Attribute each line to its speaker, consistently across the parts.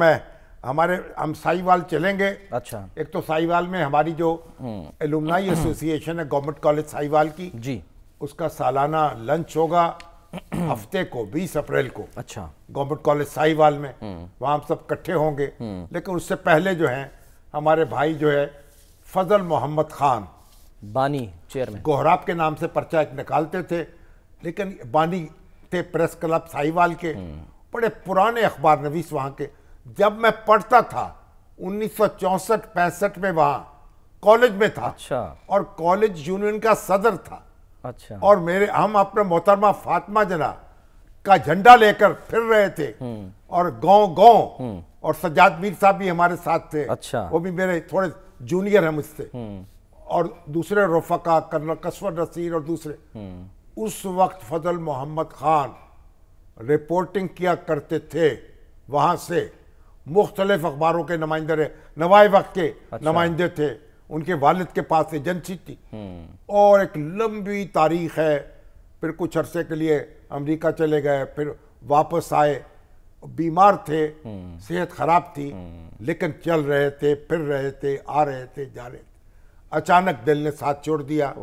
Speaker 1: मैं हमारे हम साईवाल चलेंगे अच्छा एक तो साईवाल में हमारी जो एलुमनाई हम्म। एसोसिएशन है गवर्नमेंट कॉलेज साईवाल की जी उसका सालाना लंच होगा हफ्ते को 20 अप्रैल को अच्छा गवर्नमेंट कॉलेज साईवाल में हम्म। वहाँ हम सब इकट्ठे होंगे हम्म। लेकिन उससे पहले जो है हमारे भाई जो है फजल मोहम्मद खान बानी चेयरमैन गोहराब के नाम से पर्चा एक निकालते थे लेकिन बानी थे प्रेस क्लब साईवाल के बड़े पुराने अखबार नवीस वहाँ के जब मैं पढ़ता था उन्नीस सौ में वहां कॉलेज में था अच्छा और कॉलेज यूनियन का सदर था अच्छा और मेरे हम अपने मोहतरमा फातिमा जना का झंडा लेकर फिर रहे थे हम्म। और गांव गांव हम्म। और सज्जाद मीर साहब भी हमारे साथ थे अच्छा वो भी मेरे थोड़े जूनियर हैं मुझसे हम्म। और दूसरे रोफका कर्नल कसवर नसीर और दूसरे उस वक्त फजल मोहम्मद खान रिपोर्टिंग किया करते थे वहां से मुख्तलिफ अखबारों के नुमाइंदे रहे नवाए वक्त के अच्छा। नुमाइंदे थे उनके वालिद के पास एजेंसी थी हम्म। और एक लंबी तारीख है फिर कुछ अरसे के लिए अमेरिका चले गए फिर वापस आए बीमार थे हम्म। सेहत खराब थी हम्म। लेकिन चल रहे थे फिर रहे थे आ रहे थे जा रहे थे अचानक दिल ने साथ छोड़ दिया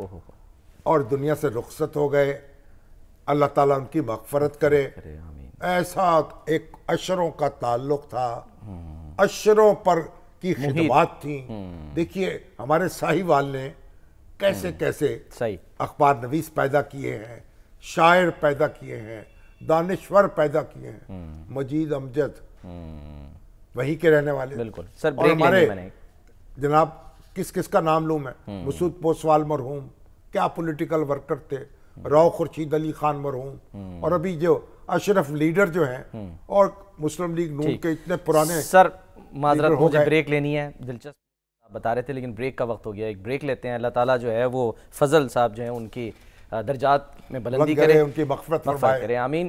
Speaker 1: और दुनिया से रुखसत हो गए अल्लाह ताला उनकी मगफरत करे हाँ। ऐसा एक अशरों का ताल्लुक था अशरों पर की खिदमत थी हम्म। देखिए हमारे साहिवाल ने कैसे हम्म। कैसे सही अखबार नवीस पैदा किए हैं शायर पैदा किए हैं दानश्वर पैदा किए हैं हम्म। मजीद अमजद वहीं के रहने वाले बिल्कुल सर और हमारे जनाब किस किस का नाम लू मैं मसूद पोसवाल मरहूम क्या पॉलिटिकल वर्कर थे राव खुर्शीद अली खान मरहूम और अभी जो अशरफ लीडर जो है हम्म। और मुस्लिम लीग नून के इतने पुराने सर माजरत मुझे ब्रेक लेनी है दिलचस्प बता रहे थे लेकिन ब्रेक का वक्त हो गया एक ब्रेक लेते हैं अल्लाह ताला जो है वो फजल साहब जो है उनकी दर्जात में बुलंदी करें उनकी मकफरत करें आमीन